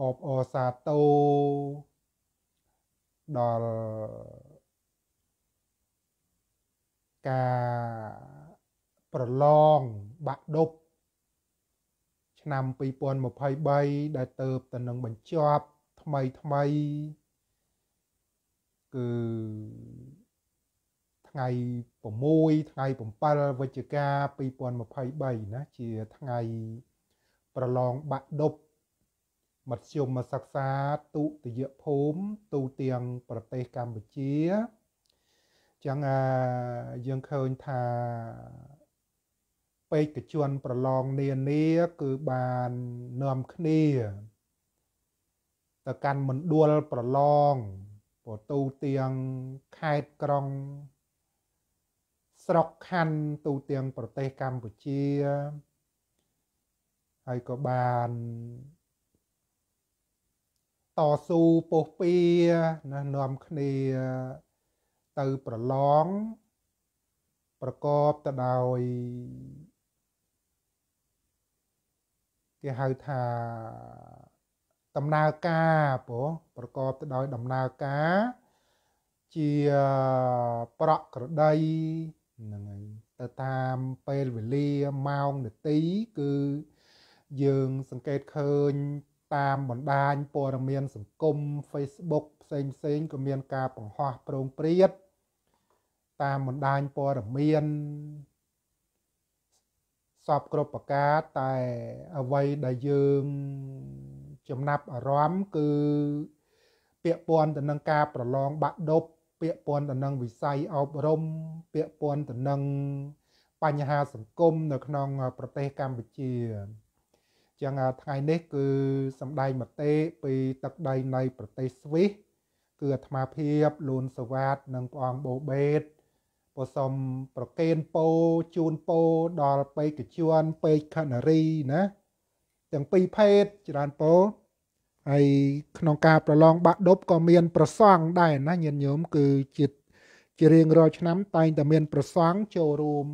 អបអសាទោដល់ការប្រឡងបាក់ដប់ឆ្នាំ2023ដែលទៅទៅនឹងបញ្ចប់ ថ្មីថ្មីគឺថ្ងៃ6ថ្ងៃ7វិច្ឆិកា2023ណាជាថ្ងៃប្រឡងបាក់ដប់មធ្យមសិក្សាទុតិយភូមិទូទាំងប្រទេសកម្ពុជាចឹងយើងឃើញថា ពេកជនប្រឡងនានា គឺបាននាំគ្នា ទៅកាន់មណ្ឌលប្រឡងពោទូទាំងខេត្តក្រុង ស្រុកខណ្ឌទូទាំងប្រទេសកម្ពុជាហើយក៏បានតស៊ូពុះពៀណានាំគ្នា ទៅប្រឡងប្រកបទៅដោយគេហៅថាដំណើរការព្រោះប្រកបទៅដោយដំណើរការ ជាប្រក់ក្រដីហ្នឹងហើយទៅតាមពេលវេលាម៉ោងនាទីគឺយើងសង្កេតឃើញតាមបណ្ដាញព័ត៌មានសង្គម Facebook ផ្សេងផ្សេងក៏មានការបង្ហោះប្រងព្រាតតាមបណ្ដាញព័ត៌មានសពគ្រប់ប្រការតែអ្វីដែលយើង ចំណាប់អារម្មណ៍គឺ ពាក់ព័ន្ធទៅនឹងការប្រឡងបាក់ដប់ពាក់ព័ន្ធទៅនឹងវិស័យអប់រំ ពាក់ព័ន្ធទៅនឹងបញ្ហាសង្គមនៅក្នុង ប្រទេសកម្ពុជាចឹងថ្ងៃនេះគឺសម្ដែងមតិពីទឹកដីនៃប្រទេសស្វីសគឺអាត្មាភាពលូនសវ៉ាតនិងព្រះអង្គបូបេតពោសុំប្រកេនពោជូនពោដល់ពេកជួនពេកខណ្ឌរីណាទាំងពីរភេទច្រើនពោហើយក្នុងការប្រឡងបាក់ដប់ក៏មាន ប្រសង់ដែរណាញាតិញោមគឺជាជារៀងរាល់ឆ្នាំតែងតែមានប្រសង់ចូលរួម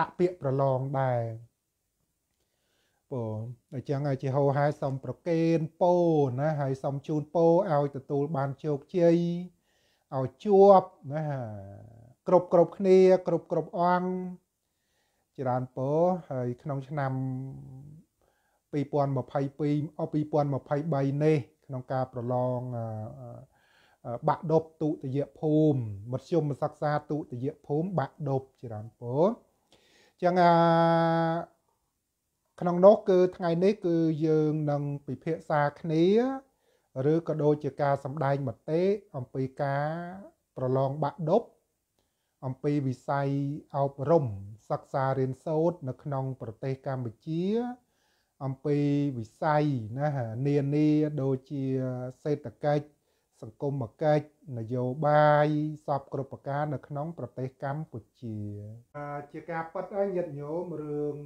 ដាក់ពាក្យប្រឡងដែរពោអញ្ចឹងហើយជាហោហែសូមប្រគេនពោណាហើយសូមជូនពោឲ្យទទួលបានជោគជ័យឲ្យជួបណាគ្រប់គ្រប់គ្នាគ្រប់គ្រប់អង្គច្រើនពោហើយក្នុងឆ្នាំ2022អ2023នេះ ក្នុងការប្រឡងបាក់ដប់ទុតិយភូមិមធ្យមសិក្សាទុតិយភូមិបាក់ដប់ច្រើនពោចឹងអាក្នុងនោះគឺថ្ងៃនេះគឺយើងនឹងពិភាក្សាគ្នា ឬក៏ដូចជាការសម្ដែងមតិអំពីការប្រឡងបាក់ឌុបអំពីវិស័យអប់រំសិក្សារៀនសូត្រនៅក្នុង ប្រទេសកម្ពុជា អំពីវិស័យណានានាដូចជាសេដ្ឋកិច្ចសង្គមគិច្ចនយោបាយសពគ្រប់ប្រការ នៅក្នុងប្រទេសកម្ពុជា ជាការប៉ັດឲ្យញាតិញោមរឿង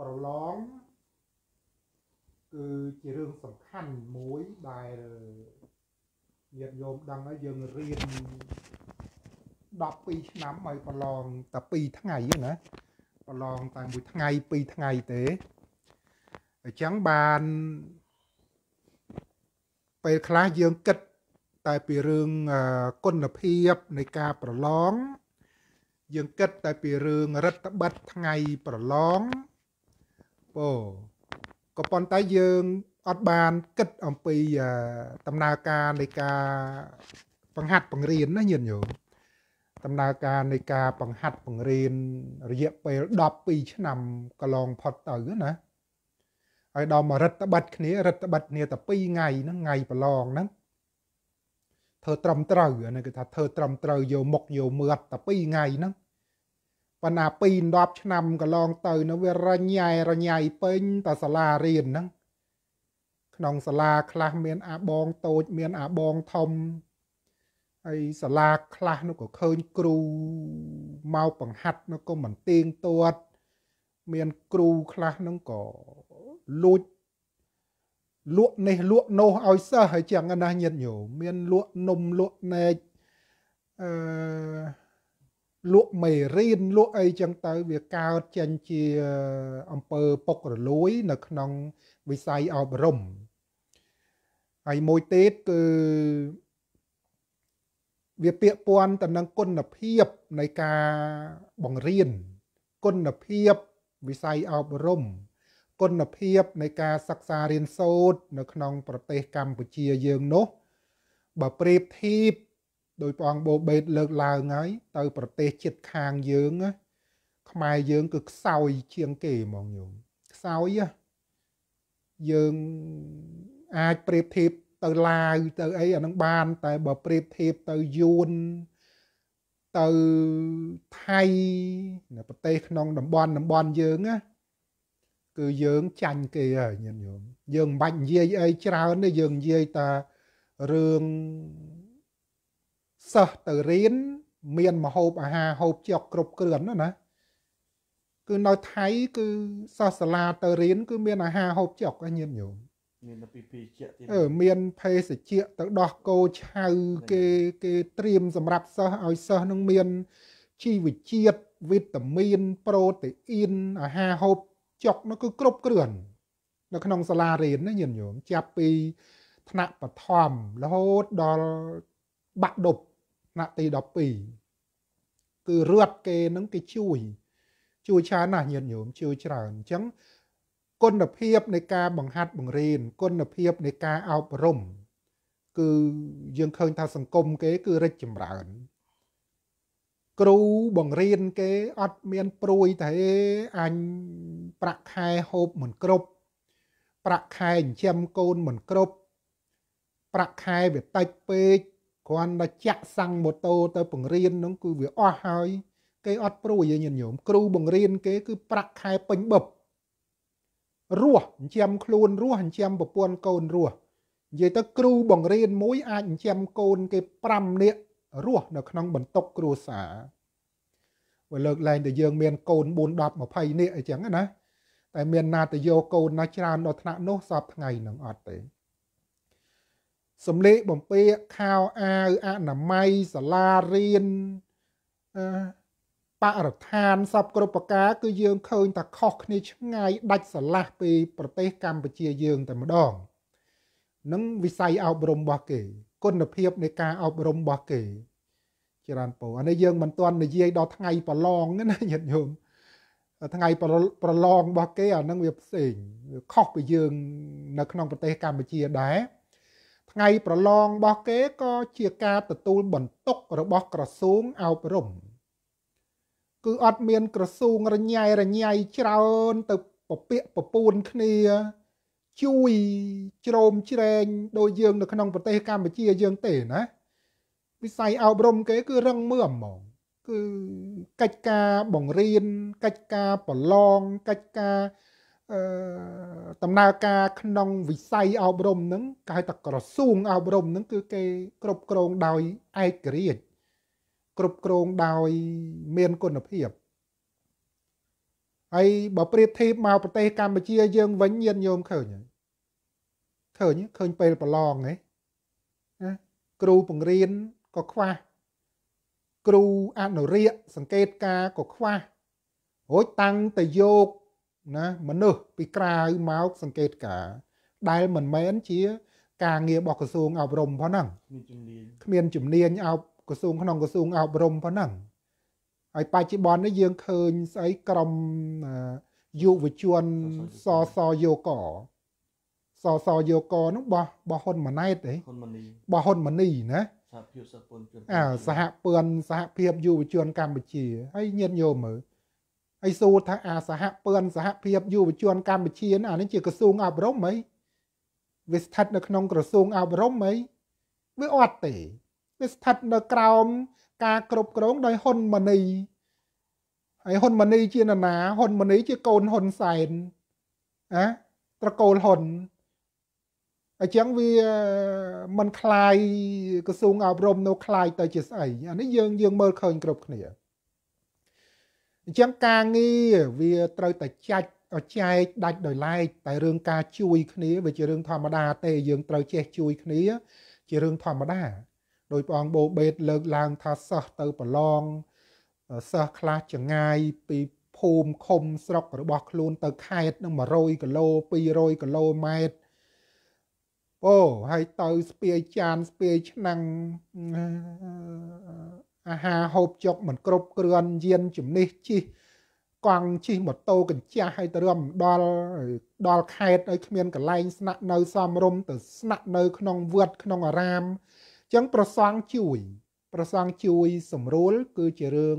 ប្រឡងគឺជារឿងសំខាន់មួយដែលញាតិញោមដឹងហើយយើងរៀន12ឆ្នាំហើយប្រឡងតែ2ថ្ងៃណាប្រឡងតែមួយថ្ងៃ2ថ្ងៃទេអញ្ចឹងបានពេលខ្លះយើងគិតតែពីរឿងគុណភាពនៃការប្រឡងយើងគិត តែពីរឿងរដ្ឋបတ်ថ្ងៃប្រឡងអូក៏ប៉ុន្តែយើងអត់បាន គិតអំពីដំណើរការនៃការបង្ហាត់បង្រៀនណាញាតិញោមដំណើរការនៃការបង្ហាត់បង្រៀនរយៈពេល12ឆ្នាំកន្លងផុតទៅណាហើយដល់មករដ្ឋបတ်គ្នារដ្ឋបတ်គ្នាតែ2ថ្ងៃហ្នឹងថ្ងៃប្រឡងហ្នឹងធ្វើត្រឹមត្រូវអានេះគេថាធ្វើត្រឹមត្រូវយកមុខយកមាត់តែ2ថ្ងៃហ្នឹងប៉ុន្តែពី10ឆ្នាំកន្លងទៅនៅវារញ៉ែរញ៉ៃពេញតែសាលារៀនហ្នឹងក្នុងសាលាខ្លះមាន អាបងតូច មានអាបងធំហើយសាលាខ្លះនោះក៏ឃើញគ្រូមកបង្ហាត់នោះក៏មិនទៀងទាត់មានគ្រូខ្លះនោះក៏លួចលក់នេះលក់នោះឲ្យសិស្សហើយចឹងណាញាតិញោមមានលក់នំលក់ណែកអឺលក់មេរៀនលក់អីចឹងទៅវាកើតចេញជាអង្គើពុករលួយ នៅក្នុងវិស័យអប់រំហើយមួយទៀតគឺវាពាក់ព័ន្ធទៅនឹងគុណភាពនៃការបង្រៀនគុណភាពវិស័យអប់រំគុណភាពនៃការសិក្សារៀនសូត្រនៅក្នុងប្រទេសកម្ពុជាយើងនោះបើប្រៀបធៀបដោយព្រះអង្គបូបេតលើកឡើងហើយទៅ ប្រទេសជិតខាងយើងខ្មែរយើងគឺខ្សោយជាងគេហ្មងញោមខ្សោយយើងអាចប្រៀបធៀបទៅឡាវទៅអីអានឹងបាន តែបើប្រៀបធៀបទៅយួនទៅថៃនៅប្រទេស ក្នុងតំបន់តំបន់យើងណាគឺយើងចាញ់គេហើយញាតិញោមយើងមិនបាច់និយាយអីច្រើនទេយើងនិយាយតែរឿងសិស្សទៅរៀនមានមហូបអាហារហូបជាប់គ្រប់គ្រាន់ណាណាគឺនៅថៃគឺសិស្សសាលាទៅរៀនគឺមានអាហារហូបជាប់ញាតិញោមមានពីពីជាទៀតអឺមានភេសជ្ជៈទៅដោះគោឆៅគេគេត្រៀមសម្រាប់សិស្សឲ្យសិស្សនឹងមាន ជីវជាតិវីតាមីនប្រូតេអ៊ីនអាហារហូបចុកនោះគឺគ្រប់គ្រាន់នៅក្នុងសាលារៀនណាញាតិញោមចាប់ពីថ្នាក់បឋមរហូតដល់បាក់ដប់ថ្នាក់ទី12គឺរត់គេនឹងគេជួយ ជួយច្រើនណាស់ញាតិញោមជួយច្រើនអញ្ចឹងគុណភាពនៃការបង្ហាត់បង្រៀនគុណភាពនៃការអប់រំ គឺយើងឃើញថាសង្គមគេគឺរិចចម្រើនគ្រូបង្រៀនគេអត់មានព្រួយតែអញប្រាក់ខែហូបមិនគ្រប់ប្រាក់ខែចិញ្ចឹមកូនមិនគ្រប់ប្រាក់ខែវាតិចពេកគ្រាន់តែចាក់សាំងម៉ូតូទៅបង្រៀនហ្នឹងគឺវាអស់ហើយ គេអត់ព្រួយញាតិញោមគ្រូបង្រៀនគេគឺប្រាក់ខែពេញបឹបរស់អញ្ចឹមខ្លួនរស់អញ្ចឹមប្រពន្ធកូនរស់និយាយទៅគ្រូបង្រៀនមួយអាចអញ្ចឹមកូនគេ5នាក់រស់នៅក្នុងបន្ទុកគ្រួសារបើលើកឡើងតែយើងមានកូន4 10 20នាក់អីចឹងណាតែមានណាតយោកូនណាច្រើនដល់ថ្នាក់នោះសពថ្ងៃនឹងអត់ទេសម្លៀកបំពាក់ខោអាវអនាម័យសាលារៀនបរិស្ថានសពគ្រប់ប្រការគឺយើងឃើញថាខុសគ្នាឆ្ងាយដាច់ស្រឡះពីប្រទេសកម្ពុជាយើងតែម្ដងនឹងវិស័យអប់រំរបស់គេ គុណភាពនៃការអប់រំរបស់គេ ច្រើនពោអានេះយើងមិនទាន់និយាយដល់ថ្ងៃប្រឡងណាញាតិញោមថ្ងៃប្រឡងរបស់គេអានឹងវាផ្សេងខុសពីយើង នៅក្នុងប្រទេសកម្ពុជាដែរថ្ងៃប្រឡងរបស់គេក៏ជាការទទួលបន្ទុករបស់ក្រសួងអប់រំ គឺអត់មានក្រសួងរញ៉ៃរញ៉ៃច្រើនទៅពពាកពពូនគ្នា ជួយជ្រោមជ្រែងដោយយើងនៅក្នុងប្រទេសកម្ពុជាយើងទេណា វិស័យអប់រំគេ គឺរឹងមាំហ្មងគឺកិច្ចការបង្រៀន កិច្ចការប្រឡងកិច្ចការដំណើរការក្នុង វិស័យអប់រំហ្នឹងគេហៅថាក្រសួងអប់រំហ្នឹងគឺគេគ្រប់គ្រងដោយឯករាជ្យគ្រប់គ្រងដោយមានគុណភាពហើយបើប្រៀបធៀបមកប្រទេសកម្ពុជាយើងវិញញាតញោមឃើញហើយឃើញឃើញពេលប្រឡងហ៎ណាគ្រូបង្រៀនក៏ខ្វះគ្រូអនុរិយសង្កេតការក៏ខ្វះរួចតាំងទៅយកណាមនុស្សពីក្រៅមកសង្កេតការដែលមិនមែនជា ការងាររបស់ក្រសួងអប់រំផងហ្នឹងគ្មានជំនាញអប់ក្រសួងក្នុងក្រសួងអប់រំផងហ្នឹងហើយបច្ចុប្បន្ននេះយើងឃើញស្អីក្រុមយុវជនសសយោកសសយោកនោះបោះបោះហ៊ុនម៉ាណែតទេហ៊ុនម៉ានីបោះហ៊ុនម៉ានីណាសហភាពសហព័ន្ធជនអើសហព័ន្ធសហភាពយុវជនកម្ពុជាហើយញាតញោមមើលហើយសួរថាអាសហព័ន្ធសហភាពយុវជនកម្ពុជាអានេះជាក្រសួងអប់រំអីវាស្ថិតនៅក្នុងក្រសួងអប់រំអីវាអត់ទេវាស្ថិតនៅក្រោមការគ្រប់គ្រងដោយហ៊ុនម៉ាណីហើយហ៊ុនម៉ាណីជានរណាហ៊ុនម៉ាណីជាកូនហ៊ុនសែនណាត្រកូលហ៊ុនអញ្ចឹងវាមិនคลายក្រសួងអប់រំនៅคลายទៅជាស្អីអានេះយើងយើងមើលឃើញគ្រប់គ្នាអញ្ចឹងការងារវាត្រូវតែចាច់ចែកដាច់ដោយឡែកតែរឿងការជួយគ្នាវាជារឿងធម្មតាទេ យើងត្រូវចេះជួយគ្នា ជារឿងធម្មតាដោយព្រះអង្គបូបេតលើកឡើងថាសិស្សទៅប្រឡងសិស្សខ្លះចងាយពីភូមិឃុំស្រុករបស់ខ្លួនទៅខេត្តនឹង100គីឡូ200គីឡូម៉ែត្រអូហើយទៅស្ពាយចានស្ពាយឆ្នាំងអាហារហូបចុកមិនគ្រប់គ្រាន់យានជំនិះជិះកង់ជិះម៉ូតូកញ្ចាស់ឲ្យទៅរំដល់ដល់ខេតឲ្យគ្មានកន្លែងស្នាក់នៅសមរម្យទៅស្នាក់នៅក្នុងវត្តក្នុងអារាមចឹងប្រសង់ជួយ ប្រសង់ជួយសម្រួលគឺជារឿង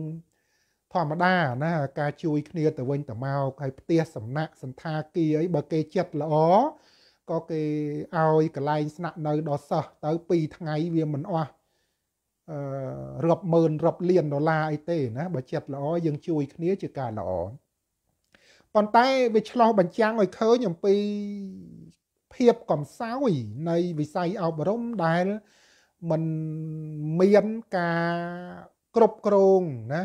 ធម្មតាណាការជួយគ្នាទៅវិញទៅមកហើយផ្ទះសំណាក់សន្តាគារអីបើគេចិត្តល្អក៏គេឲ្យកន្លែងស្នាក់នៅដល់សិស្សទៅ2ថ្ងៃវាមិនអស់រាប់ម៉ឺនរាប់លានដុល្លារអីទេ ណាបើចិត្តល្អយើងជួយគ្នាជាការល្អប៉ុន្តែវាឆ្លោះបញ្ចាំងឲ្យឃើញអំពីភាពកំសោយនៃវិស័យអប់រំដែលมันមានការគ្រប់គ្រងណា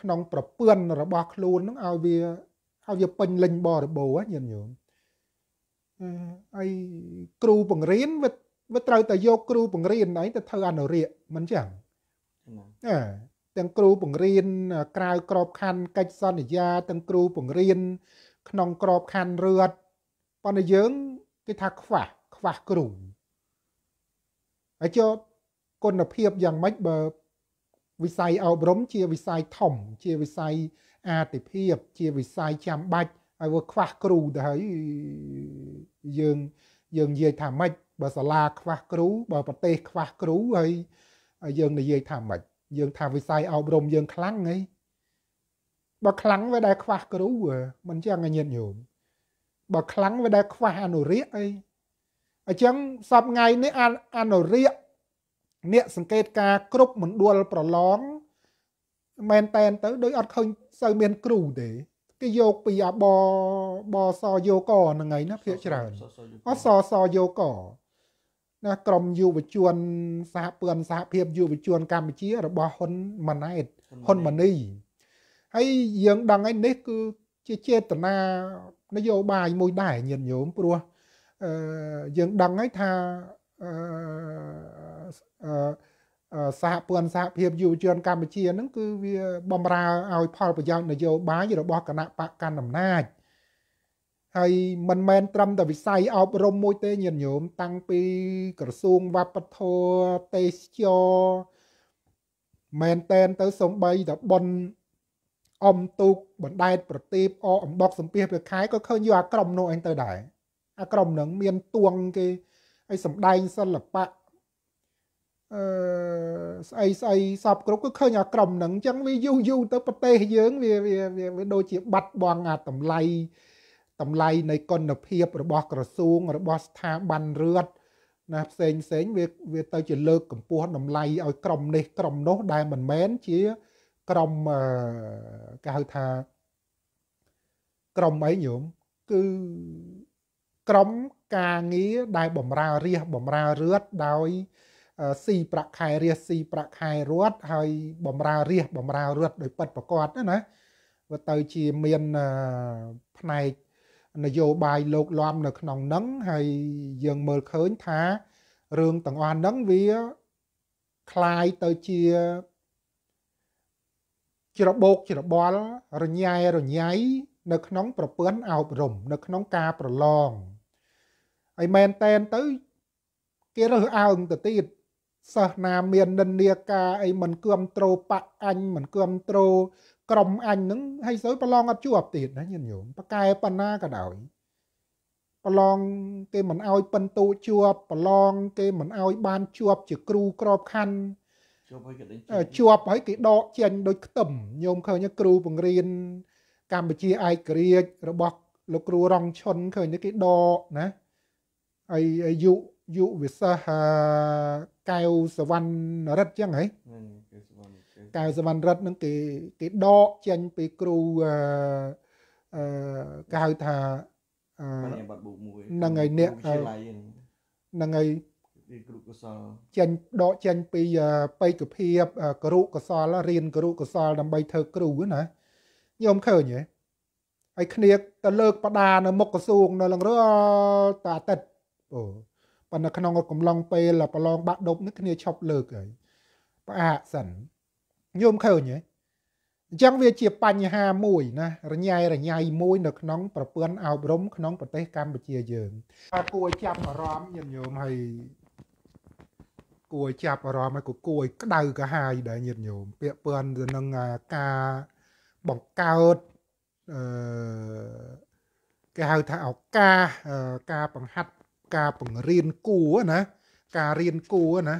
ក្នុងប្រព័ន្ធរបស់ខ្លួននឹងឲ្យវាឲ្យវាពេញលេញបរិបូរញាតិញោមអីគ្រូបង្រៀនវាវាត្រូវតែយកគ្រូបង្រៀនឯងទៅធ្វើអនុរាកមិនចឹងណាទាំងគ្រូបង្រៀនក្រៅក្របខ័ណ្ឌកិច្ចសន្យាទាំងគ្រូបង្រៀនក្នុងក្របខ័ណ្ឌរដ្ឋប៉ុន្តែយើង គេថាខ្វះខ្វះគ្រូហើយចូលគុណភាពយ៉ាងម៉េចបើវិស័យអប់រំជាវិស័យធំ ជាវិស័យអាទិភាពជាវិស័យចាំបាច់ហើយវាខ្វះគ្រូទៅហើយយើងយើងនិយាយថាម៉េចបើសាលាខ្វះគ្រូបើប្រទេសខ្វះគ្រូហើយយើង និយាយថាម៉េចយើងថាវិស័យអប់រំយើងខ្លាំងហីបើខ្លាំងវាដែល ខ្វះគ្រូមិនចឹងញាតិញោមបើខ្លាំងវាដែលខ្វះអនុរាជអីអញ្ចឹងសពថ្ងៃនេះអនុរាជអ្នកសង្កេតការគ្រប់មណ្ឌលប្រឡងមែនតែនទៅដោយអត់ឃើញសូវមានគ្រូទេគេយកពីអបបសយកហ្នឹងឯណាភាកច្រើនអសសយកណាក្រមយុវជនសហព័ន្ធសហភាពយុវជនកម្ពុជា របស់ហ៊ុនម៉ាណែតហ៊ុនម៉ាណីហើយយើងដឹងឯនេះគឺជាចេតនានយោបាយមួយដែរញាតិញោមព្រោះអឺយើងដឹងហើយថាអឺសហព័ន្ធសហភាពយុវជនកម្ពុជាហ្នឹងគឺវាបំរើឲ្យផលប្រយោជន៍នយោបាយរបស់គណៈបកកណ្ដាលអំណាចអឺហើយមិនមែនត្រឹមតែវិស័យអប់រំមួយទេ ញាតិញោមតាំងពី ក្រសួងវប្បធម៌ទេសចរមែនតែនទៅសំបីតប៉ុនអំទូកបណ្ដែតប្រទីបអអំបុកសំភារព្រះខែក៏ឃើញយកអាក្រមនោះឯងទៅដែរអាក្រមនឹងមានទួងគេឲ្យសំដែងសិល្បៈអឺស្អីស្អីសពគ្រប់គឺឃើញអាក្រមនឹងអញ្ចឹងវាយូរយូរទៅប្រទេសយើងវាវាវាដូចជាបាត់បង់អាតម្លៃតម្លៃនៃគុណភាពរបស់ក្រសួងរបស់ស្ថាប័នរដ្ឋណាផ្សេងផ្សេងវាវាទៅជាលើកកម្ពស់តម្លៃឲ្យក្រុមនេះក្រុមនោះ ដែលមិនមែនជា ក្រុមគេហៅថា ក្រុមអីញោមគឺក្រុមការងារដែលបំរើរាសបំរើរត់ដោយស៊ីប្រាក់ខែរាសស៊ីប្រាក់ខែរត់ហើយបំរើរាសបំរើរត់ដោយប៉ັດប្រកបណាណាវាទៅជាមានផ្នែកនយោបាយលោកលំនៅក្នុងនឹងហើយយើងមើលឃើញថារឿងទាំងអស់ហ្នឹងវាคล้ายទៅជាច្របោកច្របល់រញ៉ែរញ៉ៃនៅក្នុងប្រព័ន្ធអប់រំ នៅក្នុងការប្រឡងហើយមែនតែនទៅ គេរើសអើងទៅទៀតសិស្សណាមាននិន្នាការអីមិនគាំទ្របកអញមិនគាំទ្រក្រុមអញនឹងហើយសើប្រឡងអត់ជាប់ទៀតណាញាតិញោមប៉កែប៉ុណ្ណាក៏ដោយប្រឡងគេមិនអោយពិនតូជាប់ ប្រឡងគេមិនអោយបានជាប់ ជាគ្រូក្របខ័ណ្ឌជាប់ហើយគេដេញជាប់ហើយគេដកចេញដោយខ្ទឹមញោមឃើញគ្រូបង្រៀនកម្ពុជាឯករាជ្យរបស់ លោកគ្រូរងឈុនឃើញគេដកណាហើយយុយុវិសាសកែវសវណ្ណរិទ្ធចឹងហ៎កៅសវណ្ណរតនឹងគេគេដកចេញពីគ្រូអឺគេហៅថាហ្នឹងហើយអ្នកហ្នឹងហើយគ្រូកសលចេញដកចេញពីបេតិភាពគ្រូកសលរៀនគ្រូកសល ដើម្បីធ្វើគ្រូណាញោមឃើញទេហើយគ្នាទៅលើកបដានៅមុខក្រសួងនៅឡើងរតអាទិត្យអូប៉ុន្តែក្នុងកំឡុងពេលប្រឡងបាក់ដប់នេះគ្នាឈប់លើកហើយផ្អាកសិនញោមឃើញទេអញ្ចឹងវាជាបញ្ហាមួយណារញ៉ៃរញ៉ៃមួយនៅក្នុង ប្រព័ន្ធអប់រំ ក្នុងប្រទេសកម្ពុជាយើងតែគួរចាប់អារម្មណ៍ញញោមហើយគួរចាប់អារម្មណ៍ហើយគួរឲ្យក្តៅកាហាយដែរញាតិញោមពាក្យពឿនទៅនឹងការបង្កើតអឺគេហៅថាឱកាសការបង្ហាត់ការបង្រៀនគួរណាការរៀនគួរណា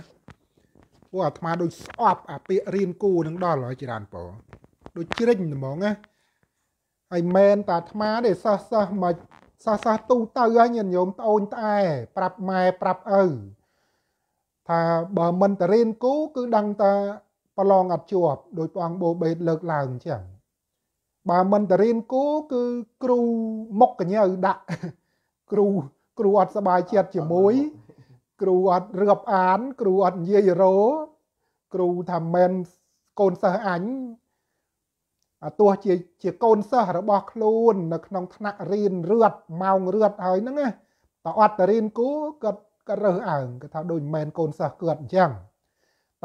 ព្រោះអាត្មាដូចស្អប់អាពាករៀនគូនឹងដល់ហើយច្រើនពដូចជ្រិញហ្មងណាហើយមែនតាអាត្មាទេសោះសោះមកសោះសោះទូទៅហើយញាតិញោមត្អូនត្អែប្រាប់ម៉ែប្រាប់ឪថាបើមិនតរៀនគូគឺដឹងតាប្រឡងអត់ជាប់ដោយព្រះអង្គបូបេតលើកឡើងអញ្ចឹងបើមិនតរៀនគូ គឺគ្រូមុខកញ្ញើដាក់គ្រូគ្រូអត់សบายចិត្តជាមួយគ្រូអត់រៀបអានគ្រូអត់និយាយរោគ្រូថាមែនកូនសិស្សអញអាទោះជាជាកូនសិស្សរបស់ខ្លួននៅក្នុងថ្នាក់រៀនរត់ម៉ោងរត់ហើយហ្នឹងណាតែអត់តរៀនគូគាត់គាត់រើសអើងគាត់ថាដូចមិនមែនកូនសិស្សគាត់អញ្ចឹង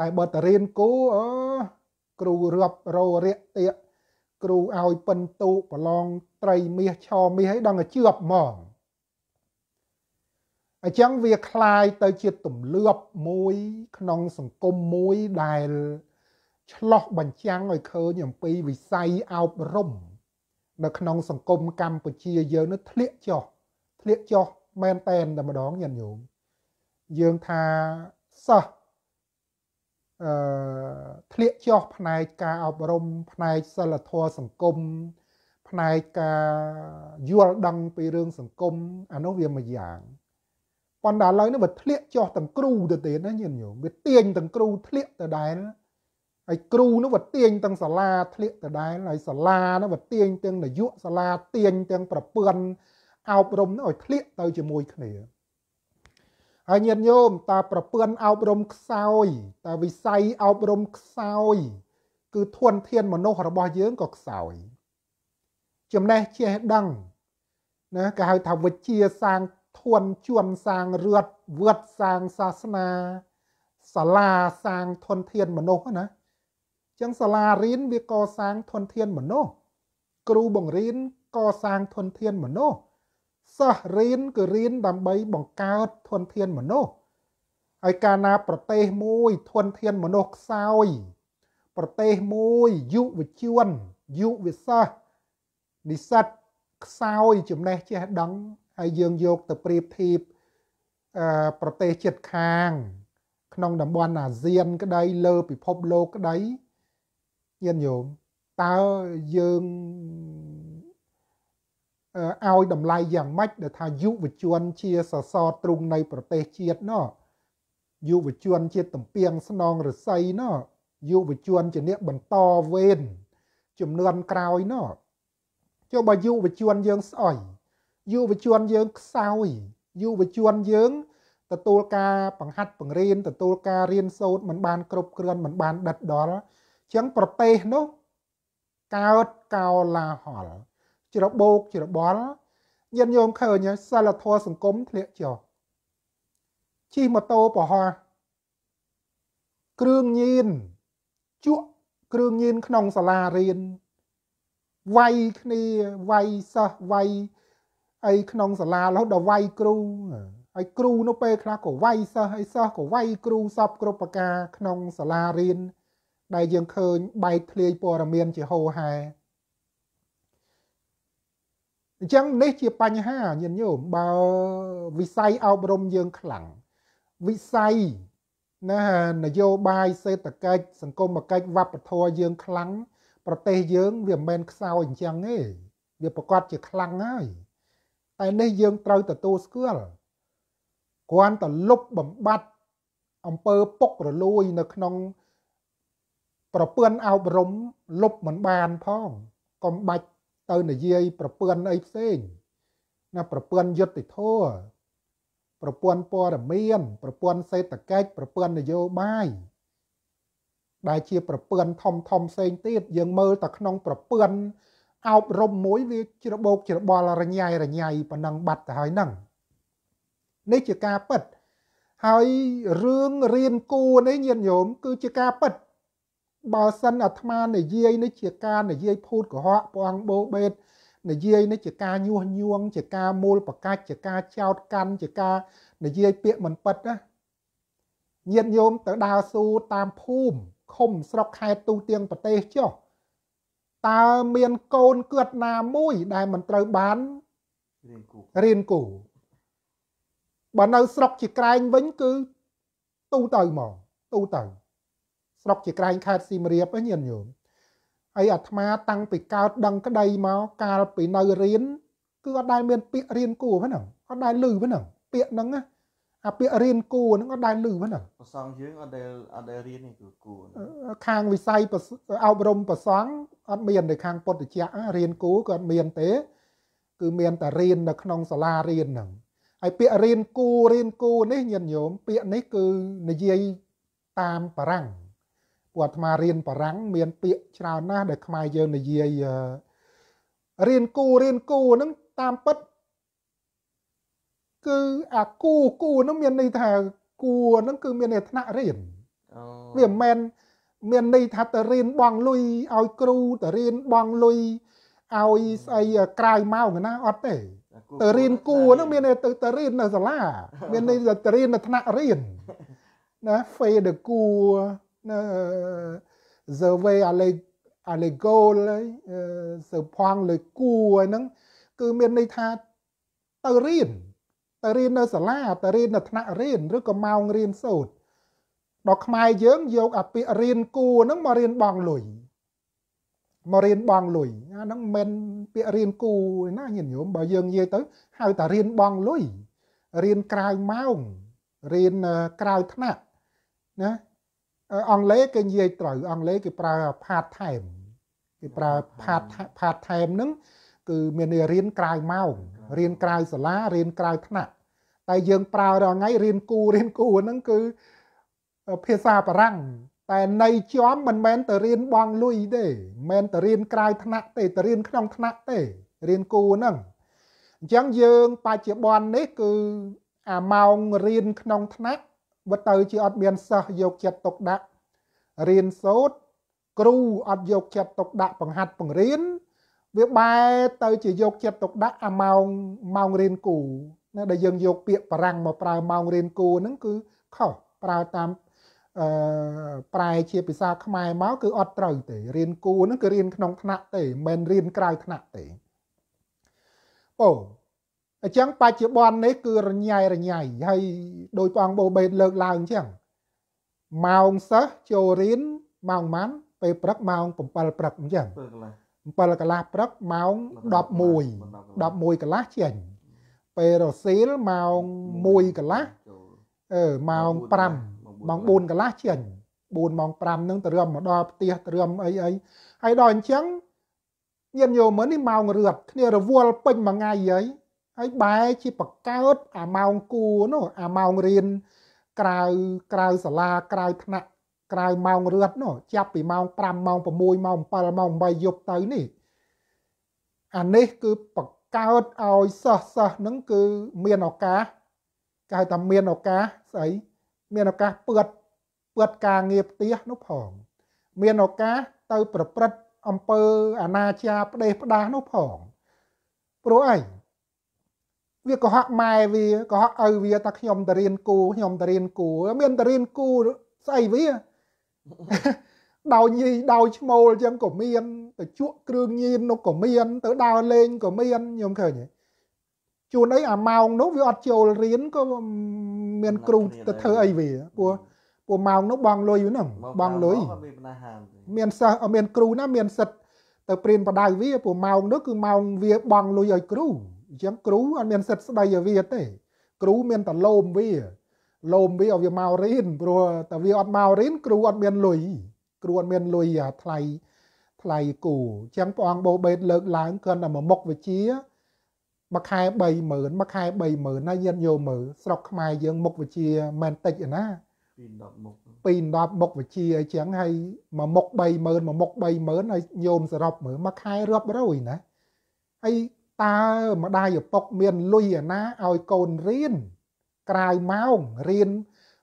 តែបើតរៀនគូអឺគ្រូរាប់រោរាក់ទៀកគ្រូឲ្យពិនទូប្រឡងត្រីមាសឆមាសឲ្យដឹងជាប់ហ្មងអញ្ចឹងវាคล้ายទៅជាទម្លាប់មួយក្នុងសង្គមមួយដែលឆ្លោះបញ្ចាំងឲ្យឃើញអំពីវិស័យអប់រំនៅ ក្នុងសង្គមកម្ពុជាយើងនេះធ្លាក់ចុះធ្លាក់ចុះមែនតែនតែម្ដងញាតិញោមយើងថាសិស្សអឺធ្លាក់ចុះផ្នែកការអប់រំផ្នែកសិលធម៌សង្គមផ្នែកការយល់ដឹងពីរឿងសង្គមអានោះវាមួយយ៉ាងប៉ុន្តែឥឡូវនេះវាធ្លាក់ចុះទាំងគ្រូទៅទៀតណាញាតិញោមវាទាញទាំងគ្រូធ្លាក់ទៅដែរហើយគ្រូនោះវាទាញទាំងសាលាធ្លាក់ទៅដែរហើយសាលានោះវាទាញទាំងនាយកសាលាទាញទាំងប្រពន្ធអប់រំនោះឲ្យធ្លាក់ទៅជាមួយគ្នាហើយញាតិញោមតើប្រពន្ធអប់រំខ្សោយតើវិស័យអប់រំខ្សោយ គឺធនធានមនុស្សរបស់យើងក៏ខ្សោយចំណេះចេះដឹងណាគេហៅថាវិជ្ជាសាងធួនជួនសាងរឿតវឿតសាងសាសនា សាលាសាងធនធានមនុស្សណាអញ្ចឹងសាលារៀនវាកសាងធនធានមនុស្សគ្រូបង្រៀនកសាងធនធានមនុស្សសិស្សរៀនគឺរៀនដើម្បីបង្កើតធនធានមនុស្សហើយកាលណាប្រទេសមួយធនធានមនុស្សខ្សោយប្រទេសមួយយុវជនយុវសិស្សនិស្សិតខ្សោយចំណេះចេះដឹងហើយយើងយកទៅប្រៀបធៀបអឺប្រទេសជិតខាង ក្នុងតំបន់អាស៊ាន ក្តីលើពិភពលោកក្តីញាតិញោមតើយើងឲ្យតម្លៃយ៉ាងម៉េចដែលថាយុវជនជាសសរទ្រូងនៃ ប្រទេសជាតិណោះយុវជនជាតំពីងស្នងរស័យណោះយុវជនជាអ្នក បន្តវេនចំនួនក្រោយណោះចុះបើយុវជនយើងស្អុយយុវជនយើងខ្សោយយុវជនយើងទទួលការបង្ហាត់បង្រៀនទទួលការរៀនសូត្រមិនបានគ្រប់គ្រាន់មិនបានដិតដល់អញ្ចឹងប្រទេសនោះកើតកោឡាហលច្របោកច្របល់ញាតិញោមឃើញសិលធម៌សង្គមធ្លាក់ចុះជិះម៉ូតូប្រហោះគ្រឿងញៀនជក់គ្រឿងញៀនក្នុងសាលារៀនវាយគ្នាវាយសិស្សវាយអីក្នុងសាលារហូតដល់វាយគ្រូហើយគ្រូនៅពេលខ្លះក៏វាយសិស្សហើយសិស្សក៏វាយគ្រូសពគ្រប់ប្រការក្នុងសាលារៀនដែលយើងឃើញបែកធ្លាយព័ត៌មានជាហូរហែអញ្ចឹងនេះជាបញ្ហាញាតិញោមបើវិស័យអប់រំយើងខ្លាំងវិស័យណានយោបាយសេដ្ឋកិច្ចសង្គមគិច្ចវប្បធម៌យើងខ្លាំងប្រទេសយើងវាមិនមែនខ្សោយ អញ្ចឹងទេវាប្រកាសជាខ្លាំងហើយតែនេះយើងត្រូវទទួលស្គាល់គ្រាន់តែលុបបំបត្តិអំពើពុករលួយនៅក្នុង ប្រពន្ធអប់រំលុបមិនបានផងកុំបាច់ទៅនិយាយ ប្រពន្ធអីផ្សេងណា ប្រពន្ធយុទ្ធធរប្រពន្ធព័ត៌មានប្រពន្ធសេដ្ឋកិច្ចប្រពន្ធនយោបាយដែលជា ប្រពន្ធធំធំផ្សេងទៀតយើងមើលតែក្នុងប្រពន្ធអប់រំមួយវាច្របោកច្របល់រញ៉ៃរញ៉ៃប៉ុណ្ណឹងបាត់ទៅហើយហ្នឹងនេះជាការពិតហើយរឿងរៀនគួរនេះញាតិញោមគឺជាការពិតបើសិនអាត្មានិយាយនេះជាការនិយាយភូតកុហកព្រះអង្គបោបេតនិយាយនេះជាការញុះញង់ជាការមូលប្រកាច់ជាការចោតកាន់ជាការនិយាយពាក្យមិនពិតណាញាតិញោមទៅដើរស៊ូតាមភូមិឃុំស្រុកខេត្តទូទាំងប្រទេសចុះតើមានកូនគឿតណាមួយ ដែលមិនត្រូវបានរៀនគូរៀនគូបើនៅស្រុកជាក្រែងវិញគឺទូទៅហ្មងទូទៅ ស្រុកជាក្រែងខេត្តស៊ីមរៀបហ្នឹងញាតិញោមហើយអាត្មាតាំងពីកើត ដឹង ក្តីមកកាលពីនៅរៀនគឺអត់ដែលមានពាក្យរៀនគូហ្នឹងអត់ដែលឮហ្នឹងពាក្យហ្នឹងណាអាពាក្យរៀនគួរហ្នឹងអត់ដែលឮហ្នឹងប្រសងយើងអត់ដែលអត់ដែលរៀននេះគឺគួរខាងវិស័យអប់រំប្រសងអត់មាននៅខាងពុទ្ធជារៀនគួរក៏អត់មានទេគឺមានតែរៀននៅក្នុងសាលារៀនហ្នឹងហើយពាក្យរៀនគួររៀនគួរនេះញាតិញោមពាក្យនេះគឺនិយាយតាមបារាំងពួកអាត្មារៀនបារាំងមាន ពាក្យច្រើនណាស់ដែលខ្មែរយើងនិយាយរៀនគូរៀនគូហ្នឹងតាមពិតគឺអាគូគូនឹងមានន័យថាគួនឹងគឺមានន័យថ្នាក់រៀនវាមិនមែនមានន័យថាទៅរៀនបងលុយឲ្យគ្រូទៅរៀនបងលុយឲ្យស្អីក្រៅម៉ោងណាអត់ទេទៅរៀនគូនឹងមានទៅទៅរៀននៅសាលាមានន័យថាទៅរៀននៅថ្នាក់រៀនណាហ្វេដគូណា survey អាឡេអាឡេ goal សើផាំងលើគូហ្នឹងគឺមានន័យថាទៅរៀនទៅរៀននៅសាលាទៅរៀននៅថ្នាក់រៀនឬក៏ម៉ោងរៀនសូត្រដល់ខ្មែរយើងយកអាពាក្យរៀនគួរហ្នឹងមករៀនបងលុយមករៀនបងលុយអាហ្នឹងមិន ពាក្យរៀនគូណាញាតិញោមបើយើងនិយាយទៅហៅតែរៀនបងលុយរៀនក្រៅម៉ោងរៀនក្រៅថ្នាក់ណាអង់គ្លេសគេនិយាយត្រូវ អង់គ្លេសគេប្រើ part time គេប្រើ part part time ហ្នឹងគឺមានរៀនក្រៅម៉ោងរៀនក្រៅសាលារៀនក្រៅថ្នាក់ តែយើងប្រើរាល់ថ្ងៃរៀនគូរៀនគូហ្នឹងគឺភាសាបារាំងតែនៃជាប់មិនមែនទៅរៀនបងលុយទេមិនមែនទៅរៀនក្រៅថ្នាក់ ទេទៅរៀនក្នុងថ្នាក់ទេរៀនគូហ្នឹងអញ្ចឹងយើងបច្ចុប្បន្ននេះគឺអាម៉ោងរៀនក្នុងថ្នាក់បើទៅ ជាអត់មានសិស្សយកចិត្តទុកដាក់រៀនសូត្រគ្រូអត់យកចិត្តទុកដាក់បង្ហាត់បង្រៀនវាបែរទៅជាយកចិត្តទុកដាក់អាម៉ោងម៉ោងរៀនគូណាដែលយើងយកពាក្យបារាំងមកប្រើម៉ោងរៀនគូហ្នឹងគឺខុសប្រើតាមអឺប្រែជាភាសាខ្មែរមកគឺអត់ត្រូវទេរៀនគូហ្នឹងគឺរៀនក្នុងថ្នាក់ទេមិនមែនរៀនក្រៅថ្នាក់ទេអូអញ្ចឹងបច្ចុប្បន្ននេះគឺរញ៉ៃរញ៉ៃហើយដោយព្រះអង្គបូបេតលើកឡើងអញ្ចឹងម៉ោងសិស្សចូលរៀនម៉ោងម៉ាន់ពេលព្រឹកម៉ោង7ព្រឹកអញ្ចឹងពេលកន្លះ7កន្លះព្រឹកម៉ោង11 11កន្លះចេញពេលរសៀលម៉ោង1កន្លះអឺម៉ោង5ម៉ោង4កន្លះចេញ4ម៉ោង5ហ្នឹងទៅរឹមមកដល់ផ្ទះទៅរឹមអីអីហើយដល់អញ្ចឹងញាតិញោមមើលនេះម៉ោងរឹតគ្នារវល់ពេញមួយថ្ងៃហីហើយបែរជាបកើត អាម៉ោងគូនោះអាម៉ោងរៀនក្រៅក្រៅសាលាក្រៅថ្នាក់ក្រៅម៉ោងរត់នោះចាប់ពីម៉ោង5ម៉ោង6ម៉ោង7ម៉ោង8យប់ទៅនេះអានេះគឺបង្កើតឲ្យសិស្សសិស្សនឹងគឺមានឱកាសកៅតែមានឱកាសស្អីមានឱកាសពឿតពឿតការងារផ្ទះនោះផង មានឱកាសទៅប្រព្រឹត្តអំពើអាណាចក្រផ្ដេសផ្ដាសនោះផងព្រោះអីវាកុហកម៉ែវាកុហកឪវាថាខ្ញុំតរៀនគូខ្ញុំតរៀនគូមានតរៀនគូស្អីវាដោយយីដោយឈ្មោលអញ្ចឹងក៏មានទៅជក់គ្រឿងញៀននោះក៏មានទៅដើរលេងក៏មានខ្ញុំឃើញជួនអីអាម៉ោងនោះវាអត់ចូលរៀនក៏មានគ្រូទៅធ្វើអីវាព្រោះពួកម៉ោងនោះបងលុយហ្នឹងបងលុយមានសិស្សមានគ្រូណាមានសិទ្ធទៅព្រានបដៅវាពួកម៉ោងនោះគឺម៉ោងវាបងលុយឲ្យគ្រូអញ្ចឹងគ្រូអត់មានសិទ្ធស្ដីឲ្យវាទេគ្រូមានតលោមវាលោមវាឲ្យវាមករៀនព្រោះតែវាអត់មករៀនគ្រូអត់មានលុយគ្រូអត់មានលុយអាថ្លៃថ្លៃគូអញ្ចឹងព្រះអង្គបូបេតលើកឡើងគាត់តែមួយមុខវិជាមួយខែ30000មួយខែ30000ណាយានយោមើ ស្រុកខ្មែរយើងមុខវិជាមិនតិចណាពី10មុខពី10មុខវិជាអញ្ចឹងហើយមួយមុខ30000មួយមុខ30000ហើយញោមសរុបមើលមួយខែរាប់រយណាហើយតើម្ដាយឪពុកមានលុយអាណាឲ្យកូនរៀនក្រៅម៉ោងរៀន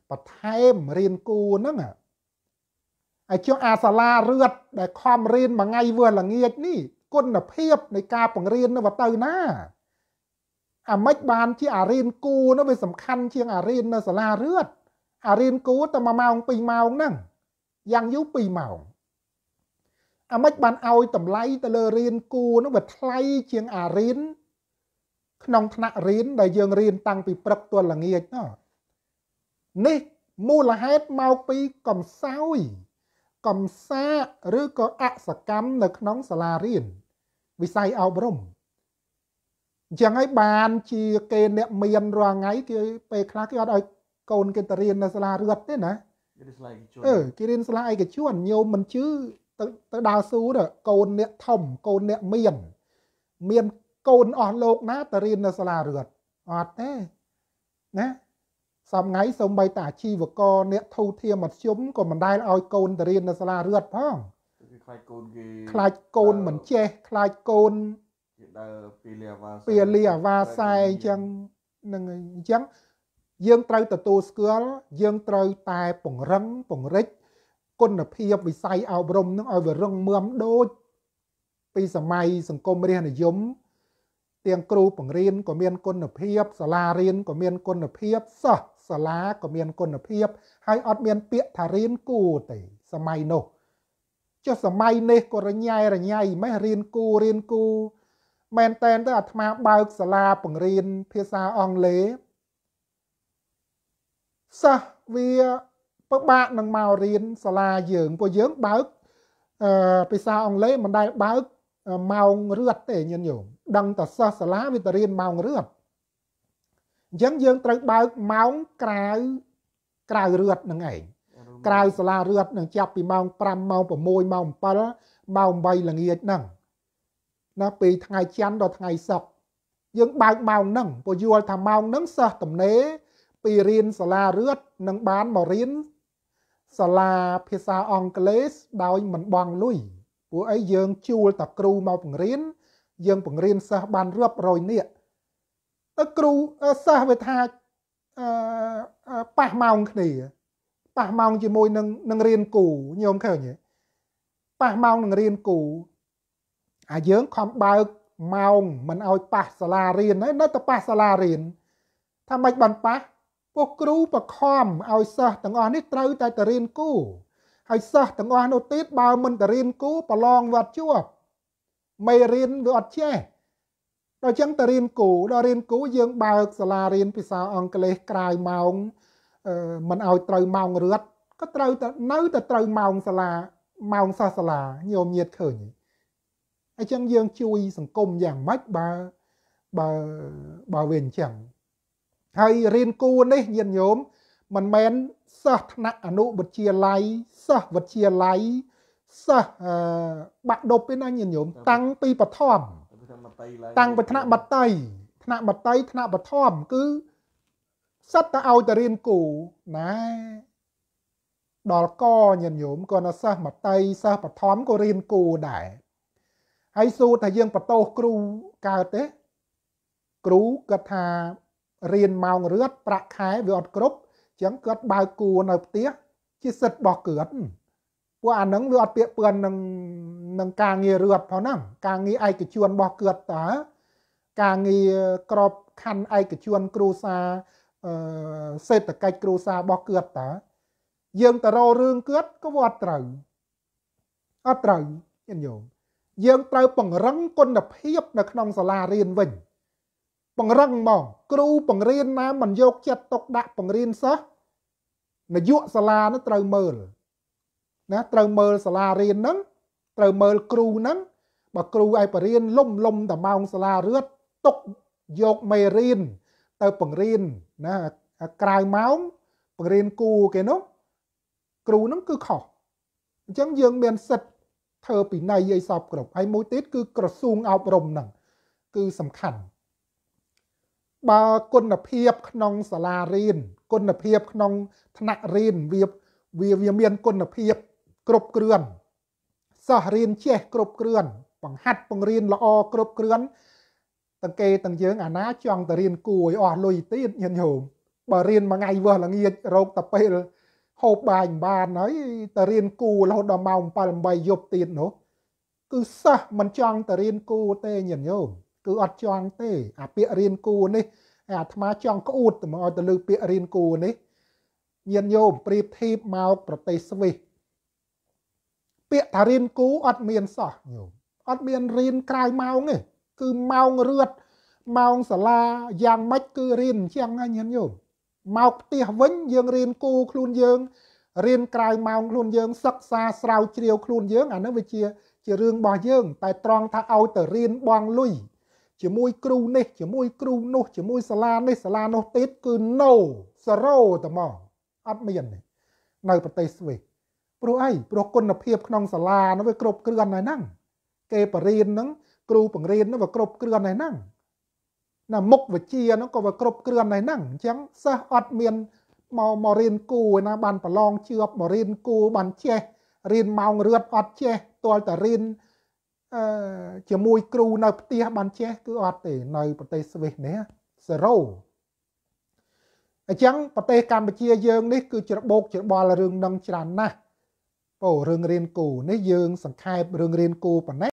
បន្ថែមរៀនគូហ្នឹងហើយចុះអាសាលារឿតដែលខំរៀនមួយថ្ងៃវេល្ងាចនេះគុណភាពនៃការបង្រៀននៅទៅណាអាម៉េចបានជាអារៀនគូនោះវាសំខាន់ជាងអារៀននៅសាលារឿតអារៀនគូតែ1ម៉ោង2ម៉ោងហ្នឹងយ៉ាងយូរ2ម៉ោងអាម៉េចបានឲ្យតម្លៃទៅលើរៀនគូនោះវាថ្លៃជាងអារៀនក្នុងថ្នាក់រៀនដែលយើងរៀនតាំងពីព្រឹកទល់ល្ងាចណោះនេះមូលហេតុមកពីកំសោយកំសាឬក៏អសកម្មនៅក្នុងសាលារៀនវិស័យអប់រំអញ្ចឹងហើយបានជាគេអ្នកមានរាល់ថ្ងៃគេពេលខ្លះគេអត់ឲ្យកូនគេទៅរៀននៅសាលារដ្ឋទេណាអឺគេរៀនសាលាឯកជនញោមមិនជឿទៅទៅដើរស៊ូទៅកូនអ្នកធំកូនអ្នកមានមានកូនអស់លោកណាទៅរៀននៅសាលារដ្ឋអត់ទេណាសំងៃសំបីតាអាជីវករអ្នកធូធាមធ្យមក៏មិនដែលឲ្យកូនទៅរៀននៅសាលារដ្ឋផងខ្លាចកូនគេខ្លាចកូនមិនចេះខ្លាចកូនគេដើរពីលីអាវ៉ាពីលីអាវ៉ាសែអញ្ចឹងនឹងអញ្ចឹងយើងត្រូវទទួលស្គាល់យើងត្រូវតែពង្រឹងពង្រិចគុណភាព វិស័យអប់រំនឹងឲ្យវារឹងមាំដូចពីសម័យសង្គមរាស្ត្រនិយមទៀងគ្រូបង្រៀនក៏មានគុណភាពសាលារៀនក៏មានគុណភាពសិស្សសាលាក៏មានគុណភាព ហើយអត់មាន ពាក្យថារៀនគូទេសម័យនោះចុះសម័យនេះក៏រញ៉ែរញ៉ៃម៉េះរៀនគូរៀនគូ មែនតែនទៅអាត្មាបើកសាលាបង្រៀនភាសាអង់គ្លេសសិស្សវាពិបាកនឹងមករៀនសាលាយើងពួកយើងបើកអឺភាសាអង់គ្លេសមិនដែលបើកម៉ោងរត់ទេញាតិញោមដឹងតសិស្សសាលាវាទៅរៀនម៉ោងរឿតអញ្ចឹងយើងត្រូវបើកម៉ោងក្រៅក្រៅរឿតនឹងឯងក្រៅសាលារឿតនឹងចាប់ពីម៉ោង5ម៉ោង6ម៉ោង7ម៉ោង8ល្ងាចហ្នឹងណាពីថ្ងៃច័ន្ទដល់ថ្ងៃសុក្រយើងបើកម៉ោងហ្នឹងពយល់ថាម៉ោងហ្នឹងសិស្សទំនេរពីរៀនសាលារឿតនឹងបានមករៀនសាលាភាសាអង់គ្លេសដោយមិនបងលុយពួកអីយើង ជួលតាគ្រូមកបង្រៀនយើងបង្រៀនសិស្សបានរាប់រយនាក់ទៅគ្រូសិស្សវាថាប៉ះម៉ោងគ្នាប៉ះម៉ោងជាមួយនឹងនឹងរៀនគូញោមឃើញទេប៉ះម៉ោងនឹងរៀនគូអាយើងខំបើកម៉ោងមិនឲ្យប៉ះសាលារៀនហើយនៅតែប៉ះសាលារៀនថាម៉េចបានប៉ះពួកគ្រូបខំឲ្យសិស្សទាំងអស់នេះត្រូវតែទៅរៀនគូហើយសិស្សទាំងអស់នោះទៀតបើមិនទៅរៀនគូប្រឡងវត្តជួបមេរៀនវាអត់ចេះដល់ចឹងទៅរៀនគូដល់រៀនគូយើងបើកសាលារៀនភាសាអង់គ្លេសក្រៅម៉ោងមិនឲ្យត្រូវម៉ោងរត់ក៏ត្រូវតែនៅតែត្រូវម៉ោងសាលាម៉ោងសាសាលាញោមញាតឃើញអញ្ចឹងយើងជួយសង្គមយ៉ាងម៉េចបើបើបើវាអញ្ចឹងហើយរៀនគូនេះញាតញោមមិនមែនសិស្សថ្នាក់អនុវិទ្យាល័យសិស្សវិទ្យាល័យសិស្សបាក់ដប់ទេណាញាតិញោមតាំងពីបឋមតាំងពីថ្នាក់បតីថ្នាក់បតីថ្នាក់បឋមគឺសិតតែឲ្យតែរៀនគូណាដល់កញាតិញោមគាត់ថាសិស្សមតីសិស្សបឋមក៏រៀនគូដែរហើយសួរថាយើងបតោសគ្រូកើតទេ គ្រូគាត់ថារៀនម៉ោងរឺអត់ប្រាក់ខែវាអត់គ្រប់អញ្ចឹងគាត់បើកគូនៅផ្ទះជាសិទ្ធិរបស់គាត់ពួកអានឹងវាអត់ពាក្យពឿននឹងនឹងការងាររដ្ឋផងហ្នឹងការងារឯកជនរបស់គាត់តើការងារក្របខណ្ឌឯកជនគ្រូសាអឺសេដ្ឋកិច្ចគ្រូសារបស់គាត់តើយើងទៅរោរឿងគាត់ក៏វាអត់ត្រូវអត់ត្រូវញាតិញោមយើងត្រូវពង្រឹងគុណភាពនៅក្នុងសាលារៀនវិញពង្រឹងហ្មងគ្រូបង្រៀនណាមិនយកចិត្តទុកដាក់បង្រៀនសិស្សនាយកសាលានោះត្រូវមើលណាត្រូវមើលសាលារៀនហ្នឹងត្រូវមើលគ្រូហ្នឹងបើគ្រូឯបរៀនលំលំតម៉ោងសាលារឿតຕົកយកមេរៀនទៅបង្រៀនណាក្រៅម៉ោងបង្រៀនគូគេនោះគ្រូហ្នឹងគឺខុសអញ្ចឹងយើង មានសិទ្ធធ្វើពីណៃឲ្យសពគ្រប់ហើយមួយទៀតគឺក្រសួងអប់រំហ្នឹងគឺសំខាន់បើគុណភាពក្នុងសាលារៀនគុណភាពក្នុងថ្នាក់រៀនវាវាមានគុណភាពគ្រប់គ្រាន់សិស្សរៀនចេះគ្រប់គ្រាន់បង្ហាត់បង្រៀនល្អគ្រប់គ្រាន់ទាំងគេទាំងយើងអាណាចង់ទៅរៀនគួរឲ្យអស់លុយទៀតញាតិញោមបើរៀនមួយថ្ងៃវោះល្ងាចរោគតាពេលហូបបាយមិនបានហើយទៅរៀនគួររហូតដល់ម៉ោង7 8យប់ទៀតនោះគឺសិស្សមិនចង់ទៅរៀនគួរទេញាតិញោមគឺអត់ចង់ទេអាពាក្យរៀនគួរនេះ អាអាត្មាចង់ក្អួតតែមកឲ្យទៅលើពាក្យរៀនគួរនេះញាតិញោមប្រៀបធៀបមកប្រទេសស្វីសពាក្យថារៀនគូអត់មានសោះញោមអត់មានរៀនក្រៅម៉ោងទេគឺម៉ោងរឿតម៉ោងសាលាយ៉ាងម៉េចគឺរៀនអញ្ចឹងហ្នឹងញោមមកផ្ទះវិញយើងរៀនគូខ្លួនយើងរៀនក្រៅម៉ោងខ្លួនយើងសិក្សាស្រាវជ្រាវខ្លួនយើងអានោះវាជា ជារឿងរបស់យើង តែត្រង់ថាឲ្យទៅរៀនបងលុយជាមួយ គ្រូនេះជាមួយ គ្រូនោះ ជាមួយសាលានេះសាលានោះទៀតគឺ no 0តែហ្មងអត់មាននៅប្រទេសស្វីសព្រោះអីព្រោះគុណភាពក្នុងសាលានោះវាគ្រប់គ្រាន់ហើយហ្នឹងគេបរៀនហ្នឹងគ្រូបង្រៀននោះវាគ្រប់គ្រាន់ហើយហ្នឹងណាមុខវិជ្ជានោះក៏វាគ្រប់គ្រាន់ហើយហ្នឹងអញ្ចឹងសិស្សអត់មានមកមករៀនគូឯណា បានប្រឡងជឿបមករៀនគូបានចេះរៀនម៉ោងរត់អត់ចេះទាល់តែរៀនអឺជាមួយ គ្រូនៅផ្ទះបានចេះ គឺអត់ទេនៅប្រទេសស្វីសនេះសេរ៉ូអញ្ចឹងប្រទេសកម្ពុជាយើងនេះគឺច្របូកច្របល់រឿងនឹងច្រើនណាស់អូរឿងរៀនគូនេះយើងសង្ខេបរឿងរៀនគូប៉ុណ្ណេះ